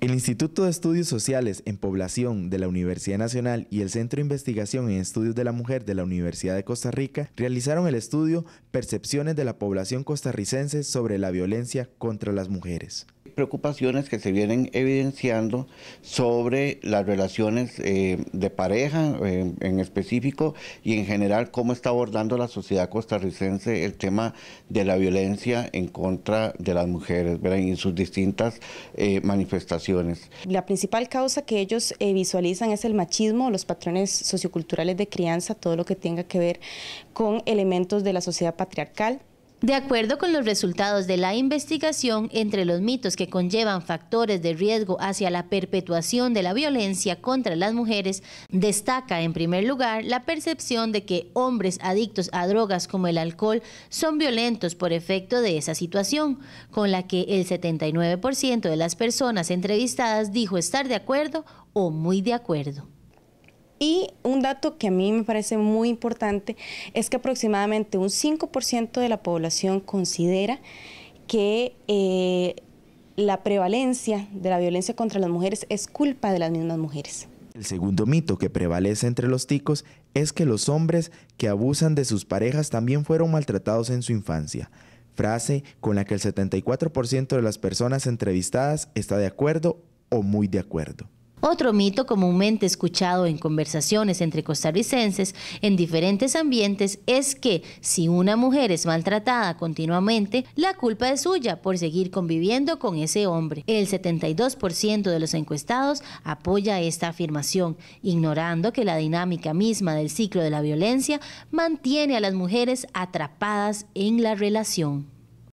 El Instituto de Estudios Sociales en Población de la Universidad Nacional y el Centro de Investigación en Estudios de la Mujer de la Universidad de Costa Rica realizaron el estudio Percepciones de la población costarricense sobre la violencia contra las mujeres preocupaciones que se vienen evidenciando sobre las relaciones eh, de pareja eh, en específico y en general cómo está abordando la sociedad costarricense el tema de la violencia en contra de las mujeres y sus distintas eh, manifestaciones. La principal causa que ellos visualizan es el machismo, los patrones socioculturales de crianza, todo lo que tenga que ver con elementos de la sociedad patriarcal de acuerdo con los resultados de la investigación, entre los mitos que conllevan factores de riesgo hacia la perpetuación de la violencia contra las mujeres, destaca en primer lugar la percepción de que hombres adictos a drogas como el alcohol son violentos por efecto de esa situación, con la que el 79% de las personas entrevistadas dijo estar de acuerdo o muy de acuerdo. Y un dato que a mí me parece muy importante es que aproximadamente un 5% de la población considera que eh, la prevalencia de la violencia contra las mujeres es culpa de las mismas mujeres. El segundo mito que prevalece entre los ticos es que los hombres que abusan de sus parejas también fueron maltratados en su infancia, frase con la que el 74% de las personas entrevistadas está de acuerdo o muy de acuerdo. Otro mito comúnmente escuchado en conversaciones entre costarricenses en diferentes ambientes es que si una mujer es maltratada continuamente, la culpa es suya por seguir conviviendo con ese hombre. El 72% de los encuestados apoya esta afirmación, ignorando que la dinámica misma del ciclo de la violencia mantiene a las mujeres atrapadas en la relación.